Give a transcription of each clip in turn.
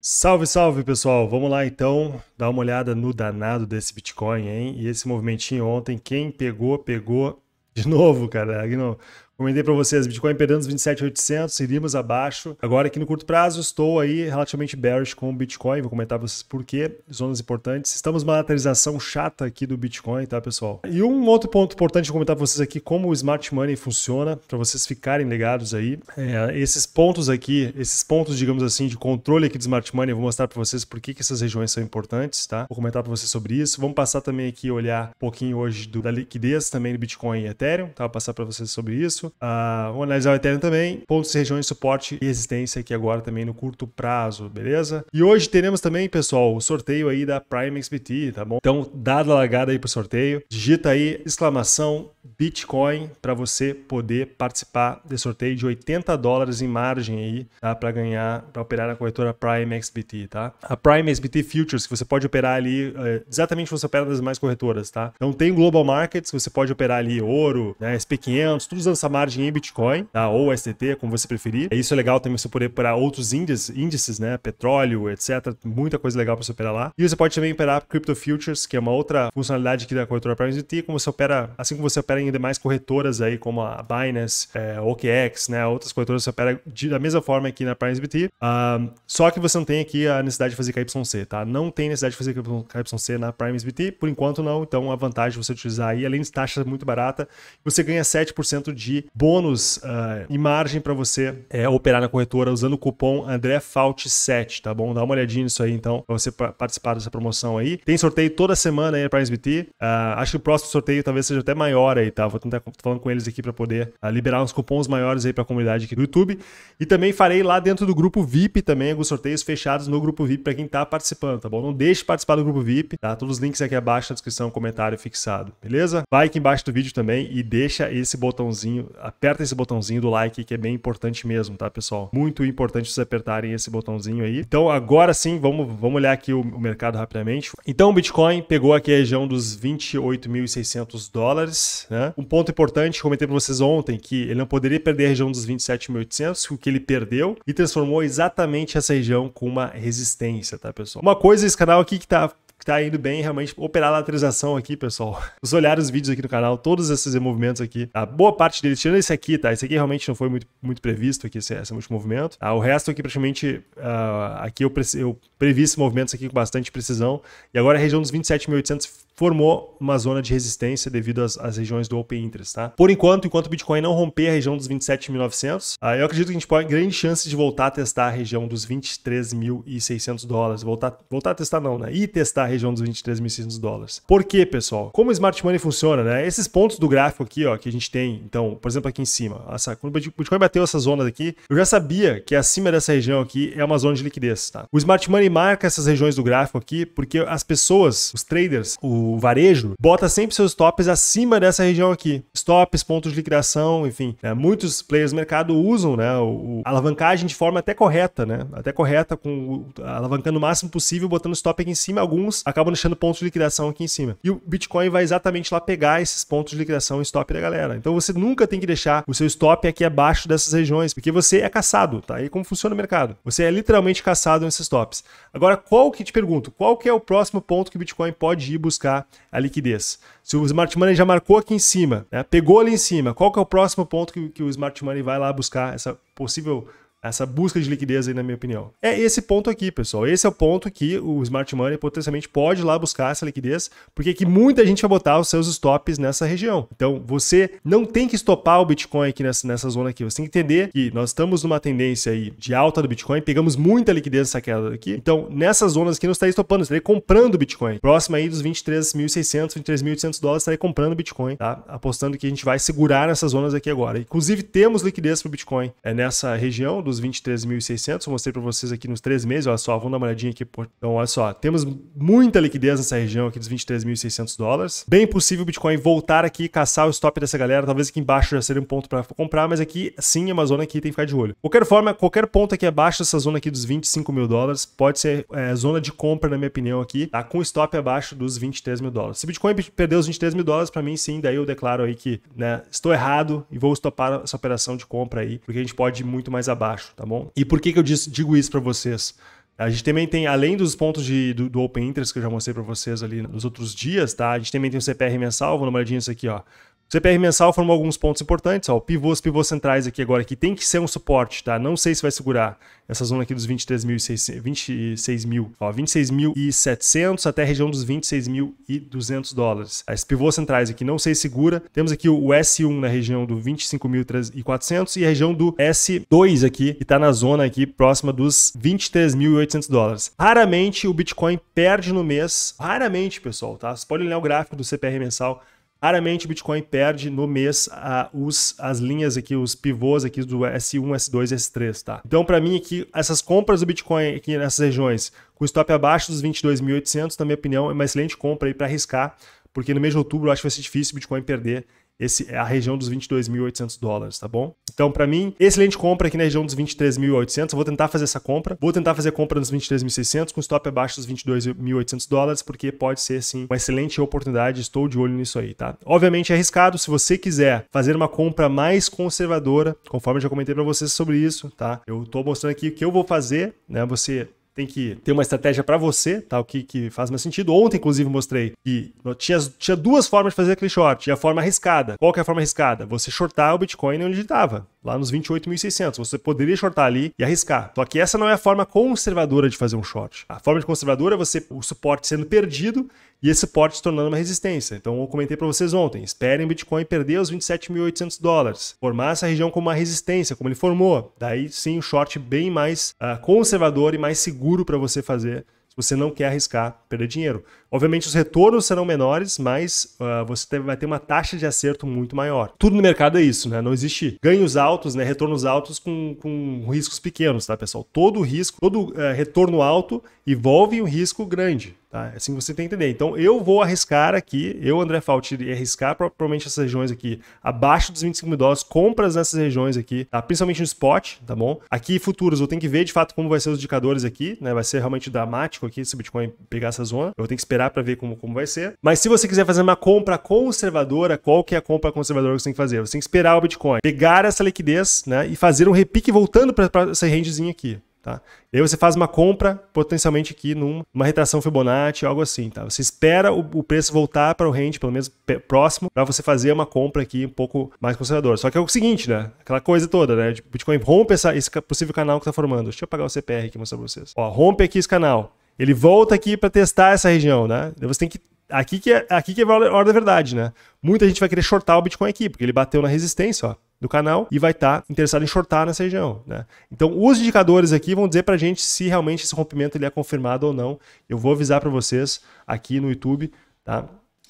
Salve, salve pessoal! Vamos lá então dar uma olhada no danado desse Bitcoin, hein? E esse movimentinho ontem, quem pegou, pegou de novo, cara. Não, Comentei para vocês, Bitcoin perdendo os 27.800, iríamos abaixo. Agora aqui no curto prazo estou aí relativamente bearish com o Bitcoin, vou comentar para vocês por quê, zonas importantes. Estamos numa lateralização chata aqui do Bitcoin, tá pessoal? E um outro ponto importante comentar para vocês aqui como o Smart Money funciona, para vocês ficarem ligados aí. É, esses pontos aqui, esses pontos, digamos assim, de controle aqui do Smart Money, eu vou mostrar para vocês por que, que essas regiões são importantes, tá? Vou comentar para vocês sobre isso. Vamos passar também aqui, olhar um pouquinho hoje do, da liquidez também do Bitcoin e Ethereum, tá? Vou passar para vocês sobre isso. Uh, vamos analisar o Ethereum também, pontos, regiões, suporte e resistência aqui agora também no curto prazo, beleza? E hoje teremos também, pessoal, o sorteio aí da Prime XBT, tá bom? Então, dada a largada aí pro sorteio, digita aí exclamação Bitcoin para você poder participar de sorteio de 80 dólares em margem aí, tá? Para ganhar, para operar na corretora Prime XBT, tá? A Prime XBT Futures, que você pode operar ali, é, exatamente você opera nas mais corretoras, tá? Então tem Global Markets, você pode operar ali ouro, né, SP500, tudo usando essa margem em Bitcoin, tá? Ou STT, como você preferir. É Isso é legal também você poder operar outros índices, índices, né? Petróleo, etc. Muita coisa legal para você operar lá. E você pode também operar Crypto Futures, que é uma outra funcionalidade aqui da corretora Prime XBT, como você opera, assim como você opera em demais corretoras aí, como a Binance, é, OKEx, né? Outras corretoras você opera de, da mesma forma aqui na PrimeSBT. Uh, só que você não tem aqui a necessidade de fazer KYC, tá? Não tem necessidade de fazer KYC na PrimeSBT, por enquanto não. Então a vantagem de você utilizar aí, além de taxa muito barata, você ganha 7% de bônus uh, e margem para você é, operar na corretora usando o cupom André Fault 7, tá bom? Dá uma olhadinha nisso aí então, pra você participar dessa promoção aí. Tem sorteio toda semana aí na PrimeSBT. Uh, acho que o próximo sorteio talvez seja até maior agora e tal. Vou tentar falando com eles aqui para poder uh, liberar uns cupons maiores aí para a comunidade aqui do YouTube. E também farei lá dentro do grupo VIP também alguns sorteios fechados no grupo VIP para quem tá participando, tá bom? Não deixe de participar do grupo VIP, tá? Todos os links aqui abaixo na descrição, comentário fixado, beleza? Vai aqui embaixo do vídeo também e deixa esse botãozinho, aperta esse botãozinho do like que é bem importante mesmo, tá, pessoal? Muito importante vocês apertarem esse botãozinho aí. Então, agora sim, vamos, vamos olhar aqui o, o mercado rapidamente. Então, o Bitcoin pegou aqui a região dos 28.600 dólares, né? Um ponto importante, comentei para vocês ontem, que ele não poderia perder a região dos 27.800, o que ele perdeu, e transformou exatamente essa região com uma resistência, tá, pessoal? Uma coisa, esse canal aqui que está tá indo bem, realmente operar lateralização aqui, pessoal. Vocês olharam os vídeos aqui no canal, todos esses movimentos aqui, a Boa parte deles, tirando esse aqui, tá? Esse aqui realmente não foi muito, muito previsto aqui, esse, esse último movimento. Tá? O resto aqui, praticamente, uh, aqui eu, pre eu previ esses movimentos aqui com bastante precisão. E agora a região dos 27.800 formou uma zona de resistência devido às, às, regiões do Open Interest, tá? Por enquanto, enquanto o Bitcoin não romper a região dos 27.900, aí ah, eu acredito que a gente pode grande chance de voltar a testar a região dos 23.600 dólares. Voltar, voltar a testar não, né? E testar a região dos 23.600 dólares. Por quê, pessoal? Como o Smart Money funciona, né? Esses pontos do gráfico aqui, ó, que a gente tem, então, por exemplo, aqui em cima, essa, quando o Bitcoin bateu essas zonas aqui, eu já sabia que acima dessa região aqui é uma zona de liquidez, tá? O Smart Money marca essas regiões do gráfico aqui porque as pessoas, os traders, o o varejo, bota sempre seus stops acima dessa região aqui. Stops, pontos de liquidação, enfim. Né? Muitos players do mercado usam né, o, a alavancagem de forma até correta, né? Até correta, com alavancando o máximo possível, botando stop aqui em cima. Alguns acabam deixando pontos de liquidação aqui em cima. E o Bitcoin vai exatamente lá pegar esses pontos de liquidação e stop da galera. Então você nunca tem que deixar o seu stop aqui abaixo dessas regiões, porque você é caçado, tá? E como funciona o mercado? Você é literalmente caçado nesses stops. Agora, qual que te pergunto? Qual que é o próximo ponto que o Bitcoin pode ir buscar aumentar a liquidez. Se o smart money já marcou aqui em cima, né, pegou ali em cima, qual que é o próximo ponto que, que o smart money vai lá buscar essa possível essa busca de liquidez aí, na minha opinião. É esse ponto aqui, pessoal. Esse é o ponto que o Smart Money potencialmente pode ir lá buscar essa liquidez, porque que muita gente vai botar os seus stops nessa região. Então, você não tem que estopar o Bitcoin aqui nessa, nessa zona aqui. Você tem que entender que nós estamos numa tendência aí de alta do Bitcoin, pegamos muita liquidez nessa queda aqui. Então, nessas zonas aqui, não estaria estopando, estaria comprando Bitcoin. Próximo aí dos 23.600, 23.800 dólares, estaria comprando Bitcoin, tá? Apostando que a gente vai segurar nessas zonas aqui agora. Inclusive, temos liquidez para o Bitcoin é nessa região dos 23.600, mostrei para vocês aqui nos três meses, olha só, vamos dar uma olhadinha aqui. Então, olha só, temos muita liquidez nessa região aqui dos 23.600 dólares. Bem possível o Bitcoin voltar aqui e caçar o stop dessa galera, talvez aqui embaixo já seria um ponto para comprar, mas aqui sim, é a zona aqui tem que ficar de olho. Qualquer forma, qualquer ponto aqui abaixo dessa zona aqui dos 25 mil dólares pode ser é, zona de compra, na minha opinião, aqui, tá? Com stop abaixo dos 23 mil dólares. Se o Bitcoin perder os 23 mil dólares, para mim sim, daí eu declaro aí que, né, estou errado e vou stopar essa operação de compra aí, porque a gente pode ir muito mais abaixo tá bom? E por que, que eu digo isso para vocês? A gente também tem, além dos pontos de, do, do Open Interest que eu já mostrei para vocês ali nos outros dias, tá? A gente também tem o CPR mensal, vou dar uma olhadinha nisso aqui, ó. O CPR mensal formou alguns pontos importantes, ó, pivôs, pivôs centrais aqui agora, que tem que ser um suporte, tá? Não sei se vai segurar essa zona aqui dos 23.600, 26 26.700 até a região dos 26.200 dólares. As pivôs centrais aqui não sei se segura. Temos aqui o S1 na região do 25.400 e a região do S2 aqui, que está na zona aqui próxima dos 23.800 dólares. Raramente o Bitcoin perde no mês, raramente, pessoal, tá? Você pode olhar o gráfico do CPR mensal Raramente o Bitcoin perde no mês a, os, as linhas aqui, os pivôs aqui do S1, S2 S3, tá? Então, para mim aqui, essas compras do Bitcoin aqui nessas regiões, com stop abaixo dos 22.800, na minha opinião, é uma excelente compra aí para arriscar, porque no mês de outubro eu acho que vai ser difícil o Bitcoin perder esse é a região dos 22.800 dólares, tá bom? Então, para mim, excelente compra aqui na região dos 23.800. Eu vou tentar fazer essa compra. Vou tentar fazer compra nos 23.600 com stop abaixo dos 22.800 dólares, porque pode ser, sim, uma excelente oportunidade. Estou de olho nisso aí, tá? Obviamente é arriscado. Se você quiser fazer uma compra mais conservadora, conforme eu já comentei para vocês sobre isso, tá? Eu tô mostrando aqui o que eu vou fazer, né? Você tem que ter uma estratégia para você, tá? O que, que faz mais sentido. Ontem, inclusive, mostrei que tinha, tinha duas formas de fazer aquele short. Tinha a forma arriscada. Qual que é a forma arriscada? Você shortar o Bitcoin onde ele estava, lá nos 28.600. Você poderia shortar ali e arriscar. Só que essa não é a forma conservadora de fazer um short. A forma conservadora é você o suporte sendo perdido e esse suporte se tornando uma resistência. Então, eu comentei para vocês ontem, esperem o Bitcoin perder os 27.800 dólares, formar essa região como uma resistência, como ele formou. Daí sim, um short bem mais uh, conservador e mais seguro seguro para você fazer se você não quer arriscar perder dinheiro. Obviamente, os retornos serão menores, mas uh, você vai ter uma taxa de acerto muito maior. Tudo no mercado é isso, né? Não existe ganhos altos, né? retornos altos com, com riscos pequenos, tá, pessoal? Todo risco, todo uh, retorno alto envolve um risco grande. Tá? É assim que você tem que entender. Então, eu vou arriscar aqui, eu, André Fauci, arriscar provavelmente essas regiões aqui abaixo dos 25 mil dólares, compras nessas regiões aqui, tá? principalmente no spot, tá bom? Aqui, futuros, eu tenho que ver de fato como vai ser os indicadores aqui, né? Vai ser realmente dramático aqui se o Bitcoin pegar essa zona. Eu tenho que esperar para ver como, como vai ser. Mas se você quiser fazer uma compra conservadora, qual que é a compra conservadora que você tem que fazer? Você tem que esperar o Bitcoin pegar essa liquidez né? e fazer um repique voltando para essa rendezinha aqui. Tá? E aí você faz uma compra, potencialmente aqui, numa, retração Fibonacci, algo assim. Tá? Você espera o, o preço voltar para o range, pelo menos próximo, para você fazer uma compra aqui um pouco mais conservadora. Só que é o seguinte, né? Aquela coisa toda, né? De Bitcoin rompe essa, esse possível canal que está formando. Deixa eu pagar o CPR aqui e mostrar para vocês. Ó, rompe aqui esse canal. Ele volta aqui para testar essa região, né? Você tem que aqui que é, aqui que é a hora da verdade, né? Muita gente vai querer shortar o Bitcoin aqui, porque ele bateu na resistência, ó, do canal e vai estar tá interessado em shortar nessa região, né? Então, os indicadores aqui vão dizer pra gente se realmente esse rompimento ele é confirmado ou não. Eu vou avisar para vocês aqui no YouTube, tá?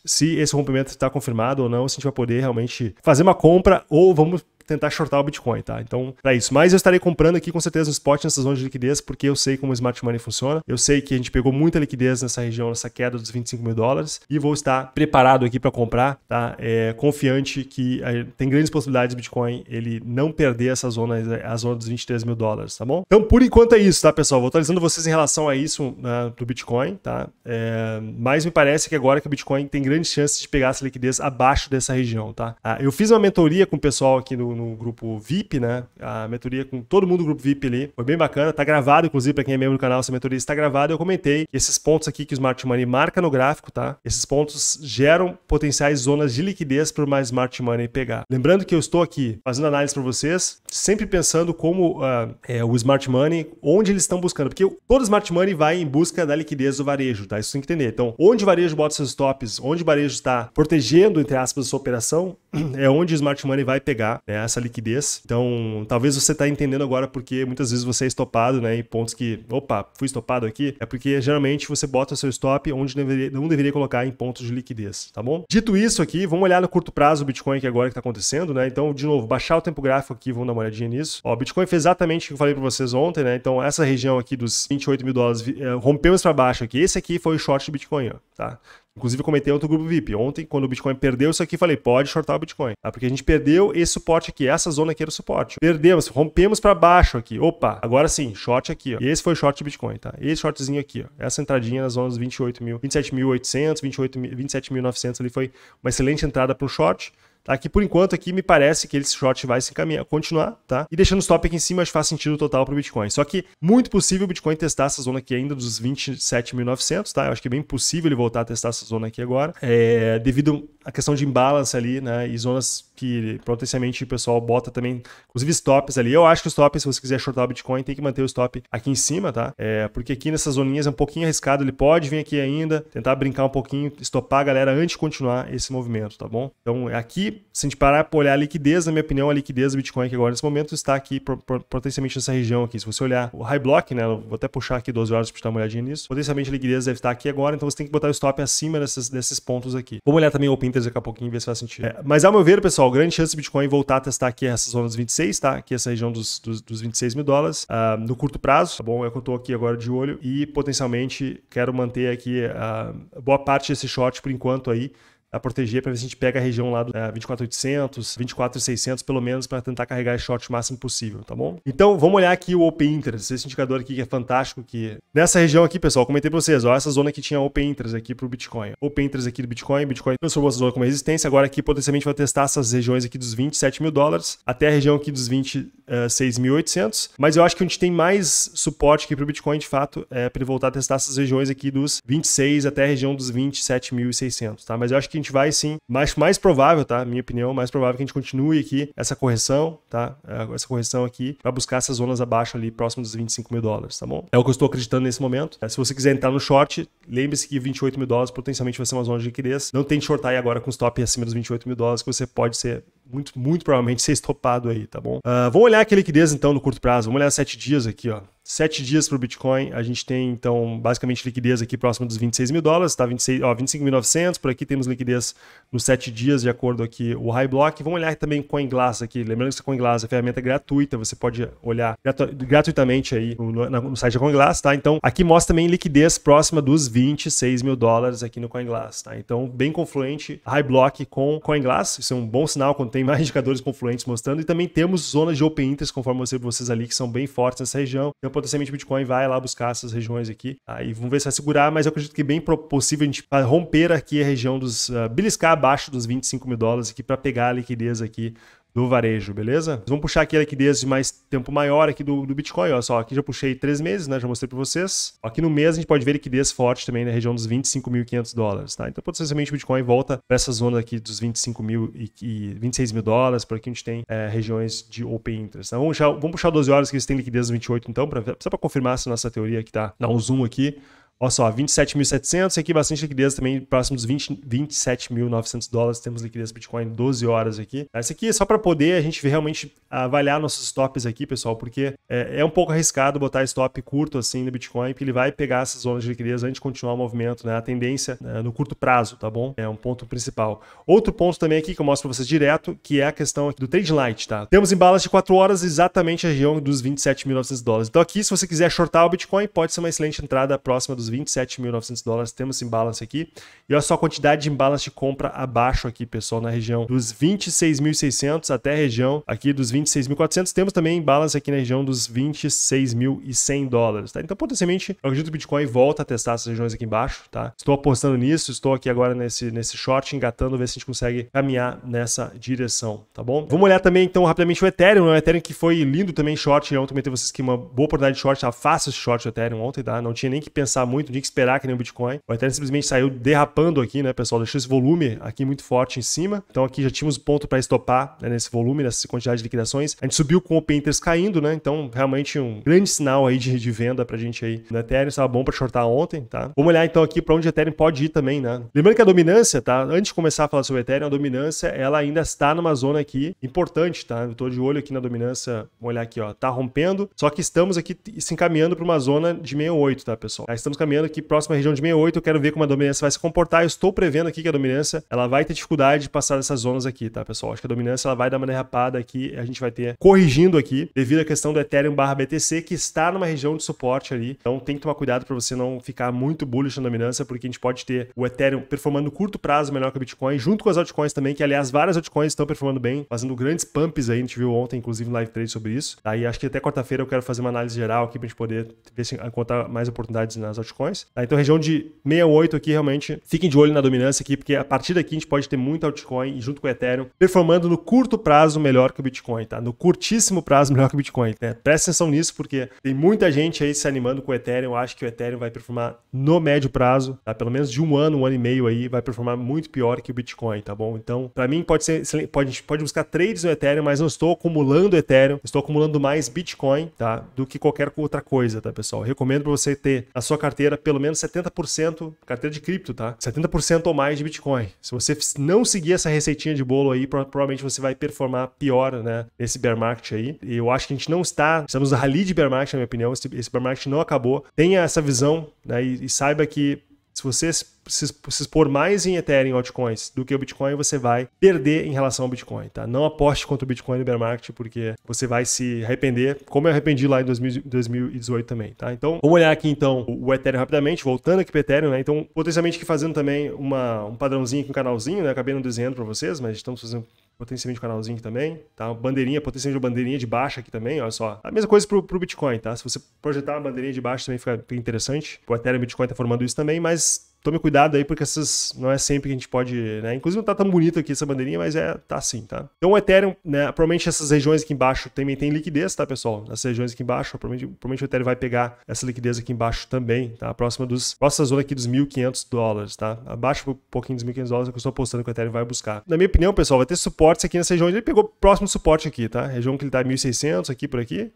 Se esse rompimento está confirmado ou não, se a gente vai poder realmente fazer uma compra ou vamos tentar shortar o Bitcoin, tá? Então, para é isso. Mas eu estarei comprando aqui com certeza no spot nessas zonas de liquidez, porque eu sei como o smart money funciona. Eu sei que a gente pegou muita liquidez nessa região, nessa queda dos 25 mil dólares, e vou estar preparado aqui para comprar, tá? É, confiante que é, tem grandes possibilidades do Bitcoin ele não perder essa zona, a zona dos 23 mil dólares, tá bom? Então, por enquanto é isso, tá, pessoal? Vou atualizando vocês em relação a isso né, do Bitcoin, tá? É, mas me parece que agora que o Bitcoin tem grandes chances de pegar essa liquidez abaixo dessa região, tá? Ah, eu fiz uma mentoria com o pessoal aqui no, no grupo VIP, né? A mentoria com todo mundo do grupo VIP ali. Foi bem bacana, tá gravado, inclusive, para quem é membro do canal, essa mentoria está gravada. Eu comentei esses pontos aqui que o Smart Money marca no gráfico, tá? Esses pontos geram potenciais zonas de liquidez para mais Smart Money pegar. Lembrando que eu estou aqui fazendo análise para vocês, sempre pensando como uh, é, o Smart Money, onde eles estão buscando, porque todo Smart Money vai em busca da liquidez do varejo, tá? Isso tem que entender. Então, onde o varejo bota seus stops, onde o varejo está protegendo, entre aspas, a sua operação, é onde o Smart Money vai pegar, né? essa liquidez. Então, talvez você está entendendo agora porque muitas vezes você é estopado, né? Em pontos que, opa, fui estopado aqui. É porque geralmente você bota seu stop onde deveria, não deveria colocar em pontos de liquidez, tá bom? Dito isso aqui, vamos olhar no curto prazo o Bitcoin aqui agora que está acontecendo, né? Então, de novo, baixar o tempo gráfico aqui, vamos dar uma olhadinha nisso. Ó, o Bitcoin fez exatamente o que eu falei para vocês ontem, né? Então, essa região aqui dos 28 mil dólares eh, rompemos para baixo aqui. Esse aqui foi o short de Bitcoin, ó, tá? Inclusive, comentei outro grupo VIP. Ontem, quando o Bitcoin perdeu isso aqui, falei: pode shortar o Bitcoin. Tá? Porque a gente perdeu esse suporte aqui, essa zona aqui era o suporte. Perdemos, rompemos para baixo aqui. Opa, agora sim, short aqui. Ó. E esse foi o short de Bitcoin, tá? Esse shortzinho aqui, ó. Essa entradinha nas zonas 28 mil, 27.800, 27.900 ali foi uma excelente entrada para um short. Tá? Que por enquanto aqui me parece que esse short vai se encaminhar, continuar, tá? E deixando o stop aqui em cima, acho que faz sentido total para o Bitcoin. Só que muito possível o Bitcoin testar essa zona aqui ainda dos 27.900, tá? Eu acho que é bem possível ele voltar a testar essa zona aqui agora, é, devido à questão de imbalance ali, né? E zonas que potencialmente o pessoal bota também, inclusive stops ali. Eu acho que o stop, se você quiser shortar o Bitcoin, tem que manter o stop aqui em cima, tá? É, porque aqui nessas zoninhas é um pouquinho arriscado, ele pode vir aqui ainda, tentar brincar um pouquinho, estopar a galera antes de continuar esse movimento, tá bom? Então é aqui, se a gente parar para olhar a liquidez, na minha opinião, a liquidez do Bitcoin que agora nesse momento está aqui pro, pro, potencialmente nessa região aqui. Se você olhar o high block, né, vou até puxar aqui 12 horas para dar uma olhadinha nisso, potencialmente a liquidez deve estar aqui agora, então você tem que botar o stop acima dessas, desses pontos aqui. Vamos olhar também o Pinterest daqui a pouquinho e ver se faz sentido. É, mas ao meu ver, pessoal, pessoal, grande chance do Bitcoin voltar a testar aqui essa zona dos 26, tá? Aqui essa região dos, dos, dos 26 mil dólares uh, no curto prazo, tá bom? É o que eu tô aqui agora de olho e potencialmente quero manter aqui uh, boa parte desse short por enquanto aí, a proteger para ver se a gente pega a região lá do é, 24800, 24600 pelo menos para tentar carregar esse short o máximo possível, tá bom? Então, vamos olhar aqui o Open Interest, esse indicador aqui que é fantástico que nessa região aqui, pessoal, comentei para vocês, ó, essa zona aqui tinha Open Interest aqui pro Bitcoin. Open Interest aqui do Bitcoin, Bitcoin transformou essa zona como resistência, agora aqui potencialmente vai testar essas regiões aqui dos 27 mil dólares até a região aqui dos 26.800, eh, mas eu acho que a gente tem mais suporte aqui pro Bitcoin de fato, é para ele voltar a testar essas regiões aqui dos 26 até a região dos 27.600, tá? Mas eu acho que a gente vai sim, mas mais provável, tá? Minha opinião, mais provável que a gente continue aqui essa correção, tá? É, essa correção aqui para buscar essas zonas abaixo ali, próximo dos 25 mil dólares, tá bom? É o que eu estou acreditando nesse momento. Tá? Se você quiser entrar no short, lembre-se que 28 mil dólares potencialmente vai ser uma zona de liquidez. Não tente shortar aí agora com stop acima dos 28 mil dólares, que você pode ser muito, muito provavelmente ser estopado aí, tá bom? Uh, vamos olhar aqui a liquidez então no curto prazo, vamos olhar sete dias aqui, ó. Sete dias para o Bitcoin, a gente tem então basicamente liquidez aqui próximo dos 26 mil dólares, tá? 26, ó, 25.900, por aqui temos liquidez nos sete dias, de acordo aqui o High Block. Vamos olhar também CoinGlass aqui, lembrando que CoinGlass é ferramenta gratuita, você pode olhar gratu gratuitamente aí no, no, no, site da CoinGlass, tá? Então aqui mostra também liquidez próxima dos 26 mil dólares aqui no CoinGlass, tá? Então bem confluente High Block com CoinGlass, isso é um bom sinal quando tem tem mais indicadores confluentes mostrando e também temos zonas de open interest, conforme eu para vocês ali, que são bem fortes nessa região. Então, potencialmente, o Bitcoin vai lá buscar essas regiões aqui. Aí tá? vamos ver se vai segurar, mas eu acredito que é bem possível a gente ah, romper aqui a região dos. Uh, beliscar abaixo dos 25 mil dólares aqui para pegar a liquidez aqui do varejo, beleza? Vamos puxar aqui a liquidez de mais tempo maior aqui do, do Bitcoin, olha só, aqui já puxei três meses, né, já mostrei para vocês. Aqui no mês a gente pode ver liquidez forte também na região dos 25.500 dólares, tá? Então, potencialmente o Bitcoin volta para essa zona aqui dos 25 mil e, e 26 mil dólares, por aqui a gente tem é, regiões de open interest. Tá? vamos puxar, vamos puxar 12 horas que eles têm liquidez 28, então, pra, só para confirmar se nossa teoria que tá, dá um zoom aqui. Olha só, 27.700, aqui bastante liquidez também, próximo dos 27.900 dólares, temos liquidez Bitcoin 12 horas aqui. Esse aqui é só para poder a gente realmente avaliar nossos stops aqui, pessoal, porque é, é, um pouco arriscado botar stop curto assim no Bitcoin, porque ele vai pegar essas zonas de liquidez antes de continuar o movimento, né? A tendência né, no curto prazo, tá bom? É um ponto principal. Outro ponto também aqui que eu mostro para vocês direto, que é a questão do trade light, tá? Temos em balas de 4 horas exatamente a região dos 27.900 dólares. Então aqui, se você quiser shortar o Bitcoin, pode ser uma excelente entrada próxima dos 27.900 dólares, temos imbalance aqui. E olha só a quantidade de imbalance de compra abaixo aqui, pessoal, na região dos 26.600 até a região aqui dos 26.400. Temos também imbalance aqui na região dos 26.100 dólares, tá? Então, potencialmente, eu acredito que o Bitcoin volta a testar essas regiões aqui embaixo, tá? Estou apostando nisso, estou aqui agora nesse, nesse short, engatando, ver se a gente consegue caminhar nessa direção, tá bom? Vamos olhar também, então, rapidamente o Ethereum, né? o Ethereum que foi lindo também short, ontem eu vocês que uma boa oportunidade de short, tá? Faça esse short do Ethereum ontem, tá? Não tinha nem que pensar muito muito, tinha que esperar que nem o Bitcoin. O Ethereum simplesmente saiu derrapando aqui, né, pessoal? Deixou esse volume aqui muito forte em cima. Então aqui já tínhamos ponto para estopar né, nesse volume, nessa quantidade de liquidações. A gente subiu com o Open Interest caindo, né? Então realmente um grande sinal aí de, de venda para a gente aí no Ethereum. Estava bom para shortar ontem, tá? Vamos olhar então aqui para onde o Ethereum pode ir também, né? Lembrando que a dominância, tá? Antes de começar a falar sobre o Ethereum, a dominância ela ainda está numa zona aqui importante, tá? Eu tô de olho aqui na dominância, vamos olhar aqui, ó, tá rompendo, só que estamos aqui se encaminhando para uma zona de 68, tá, pessoal? estamos caminhando caminhando aqui próxima região de 68, eu quero ver como a dominância vai se comportar. Eu estou prevendo aqui que a dominância ela vai ter dificuldade de passar dessas zonas aqui, tá, pessoal? Acho que a dominância ela vai dar uma derrapada aqui, a gente vai ter corrigindo aqui, devido à questão do Ethereum barra BTC, que está numa região de suporte ali. Então tem que tomar cuidado para você não ficar muito bullish na dominância, porque a gente pode ter o Ethereum performando curto prazo melhor que o Bitcoin, junto com as altcoins também, que aliás várias altcoins estão performando bem, fazendo grandes pumps aí. A gente viu ontem, inclusive, um live trade sobre isso. Aí acho que até quarta-feira eu quero fazer uma análise geral aqui para a gente poder ver se encontrar mais oportunidades nas altcoins altcoins. Tá? Então, região de 68 aqui, realmente, fiquem de olho na dominância aqui, porque a partir daqui a gente pode ter muito altcoin junto com o Ethereum, performando no curto prazo melhor que o Bitcoin, tá? No curtíssimo prazo melhor que o Bitcoin, né? Presta atenção nisso, porque tem muita gente aí se animando com o Ethereum, eu acho que o Ethereum vai performar no médio prazo, tá? Pelo menos de um ano, um ano e meio aí, vai performar muito pior que o Bitcoin, tá bom? Então, para mim, pode ser, pode, pode buscar trades no Ethereum, mas não estou acumulando Ethereum, estou acumulando mais Bitcoin, tá? Do que qualquer outra coisa, tá, pessoal? Eu recomendo para você ter a sua carteira carteira pelo menos 70%, carteira de cripto, tá? 70% ou mais de Bitcoin. Se você não seguir essa receitinha de bolo aí, provavelmente você vai performar pior, né? Nesse bear market aí. E eu acho que a gente não está, estamos no rally de bear market, na minha opinião. Esse, esse bear market não acabou. Tenha essa visão, né? e, e saiba que se você se, expor mais em Ethereum altcoins do que o Bitcoin, você vai perder em relação ao Bitcoin, tá? Não aposte contra o Bitcoin no bear market, porque você vai se arrepender, como eu arrependi lá em 2018 também, tá? Então, vamos olhar aqui então o Ethereum rapidamente, voltando aqui para Ethereum, né? Então, potencialmente aqui fazendo também uma, um padrãozinho com um canalzinho, né? Acabei não desenhando para vocês, mas estamos fazendo Potencialmente de canalzinho aqui também, tá? Bandeirinha, potencialmente de bandeirinha de baixo aqui também, olha só. A mesma coisa pro, pro Bitcoin, tá? Se você projetar uma bandeirinha de baixo também fica, fica interessante. O Ethereum Bitcoin tá formando isso também, mas tome cuidado aí, porque essas não é sempre que a gente pode, né? Inclusive não tá tão bonito aqui essa bandeirinha, mas é tá sim, tá? Então o Ethereum, né, provavelmente essas regiões aqui embaixo também tem liquidez, tá, pessoal? Nas regiões aqui embaixo, provavelmente, provavelmente o Ethereum vai pegar essa liquidez aqui embaixo também, tá? Próxima dos próxima zona aqui dos 1500 dólares, tá? Abaixo um pouquinho dos 1500 dólares é que eu estou apostando que o Ethereum vai buscar. Na minha opinião, pessoal, vai ter suportes aqui nessa região, ele pegou próximo suporte aqui, tá? região que ele tá 1600 aqui por aqui.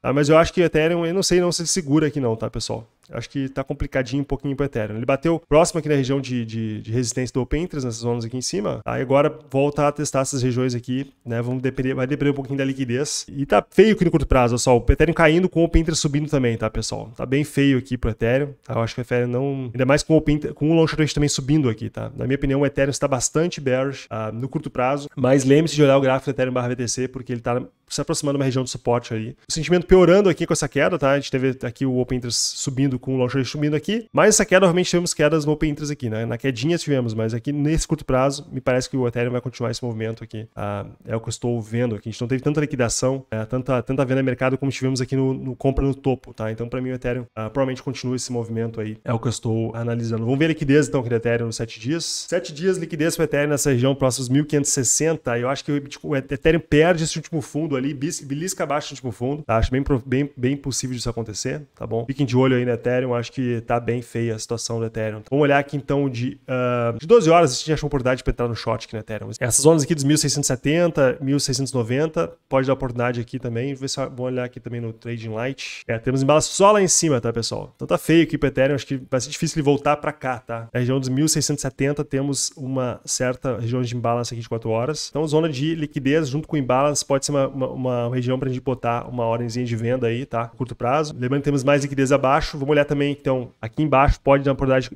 Tá, mas eu acho que o Ethereum, eu não sei não se ele segura aqui não, tá, pessoal? acho que tá complicadinho um pouquinho pro Ethereum. Ele bateu próximo aqui na região de, de, de resistência do Open Interest, nessas zonas aqui em cima. Aí agora volta a testar essas regiões aqui, né? Vamos depender, vai depender um pouquinho da liquidez. E tá feio aqui no curto prazo, pessoal. só. O Ethereum caindo com o Open Interest subindo também, tá, pessoal? Tá bem feio aqui pro Ethereum. Tá? Eu acho que o Ethereum não. Ainda mais com o, Open, com o Long Short também subindo aqui, tá? Na minha opinião, o Ethereum está bastante bearish uh, no curto prazo. Mas lembre-se de olhar o gráfico do Ethereum barra BTC, porque ele tá se aproximando de uma região de suporte aí. O sentimento piorando aqui com essa queda, tá? A gente teve aqui o Open Interest subindo parecido com o long short subindo aqui, mas essa queda realmente tivemos quedas no open interest aqui, né? Na quedinha tivemos, mas aqui nesse curto prazo, me parece que o Ethereum vai continuar esse movimento aqui. Ah, é o que eu estou vendo aqui. A gente não teve tanta liquidação, é, tanta, tanta venda no mercado como tivemos aqui no, no compra no topo, tá? Então, para mim, o Ethereum ah, provavelmente continua esse movimento aí. É o que eu estou analisando. Vamos ver a liquidez, então, aqui do Ethereum nos 7 dias. 7 dias liquidez para o Ethereum nessa região, próximos 1.560. Eu acho que o Ethereum perde esse último fundo ali, belisca abaixo do último fundo. Tá? Acho bem, bem, bem possível isso acontecer, tá bom? Fiquem de olho aí no Ethereum Ethereum, acho que tá bem feia a situação do Ethereum. Vamos olhar aqui então de, uh, de 12 horas, a gente achou oportunidade para entrar no short aqui no Ethereum. Essas zonas aqui dos 1670, 1690, pode dar oportunidade aqui também. Vamos olhar aqui também no Trading Light. É, temos embalas só lá em cima, tá, pessoal? Então tá feio aqui pro Ethereum, acho que vai ser difícil ele voltar para cá, tá? Na região dos 1670 temos uma certa região de imbalance aqui de 4 horas. Então zona de liquidez junto com imbalance pode ser uma, uma, uma região para gente botar uma ordemzinha de venda aí, tá? Curto prazo. Lembrando que temos mais liquidez abaixo, vamos olhar olhar também, então, aqui embaixo, pode dar uma oportunidade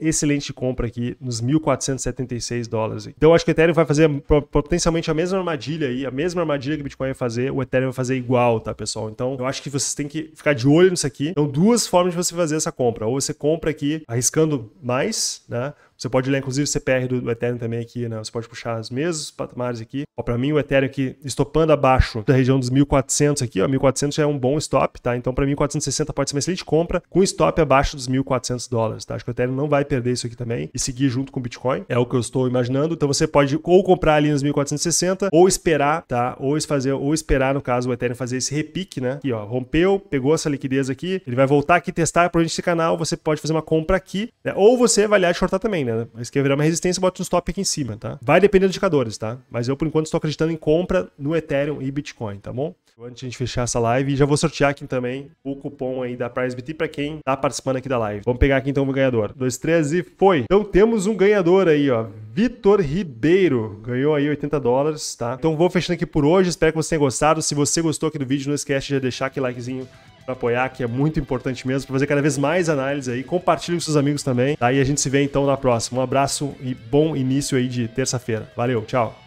excelente de compra aqui nos 1.476 dólares. Então, acho que o Ethereum vai fazer potencialmente a mesma armadilha aí, a mesma armadilha que o Bitcoin vai fazer, o Ethereum vai fazer igual, tá, pessoal? Então, eu acho que vocês têm que ficar de olho nisso aqui. Então, duas formas de você fazer essa compra. Ou você compra aqui arriscando mais, né? Você pode ler inclusive, o CPR do, do Ethereum também aqui, né? Você pode puxar os mesmos patamares aqui. Para mim, o Ethereum aqui, estopando abaixo da região dos 1.400 aqui, ó, 1.400 é um bom stop, tá? Então, para mim, 1.460 pode ser uma excelente compra com stop abaixo dos 1.400 dólares, tá? Acho que o Ethereum não vai perder isso aqui também e seguir junto com o Bitcoin, é o que eu estou imaginando. Então, você pode ou comprar ali nos 1.460 ou esperar, tá? Ou fazer, ou esperar, no caso, o Ethereum fazer esse repique, né? Aqui, ó, rompeu, pegou essa liquidez aqui, ele vai voltar aqui testar para esse canal, você pode fazer uma compra aqui, né? Ou você avaliar e shortar também, também, né? virar uma resistência, bota um stop aqui em cima, tá? Vai depender dos indicadores, tá? Mas eu, por enquanto, estou acreditando em compra no Ethereum e Bitcoin, tá bom? Antes de a gente fechar essa live, já vou sortear aqui também o cupom aí da PriceBT para quem tá participando aqui da live. Vamos pegar aqui então o ganhador. Dois, três e foi! Então temos um ganhador aí, ó. Vitor Ribeiro ganhou aí 80 dólares, tá? Então vou fechando aqui por hoje. Espero que você tenha gostado. Se você gostou aqui do vídeo, não esquece de deixar aquele likezinho para apoiar, que é muito importante mesmo, para fazer cada vez mais análise aí. Compartilhe com seus amigos também. Aí tá? a gente se vê então na próxima. Um abraço e bom início aí de terça-feira. Valeu, tchau.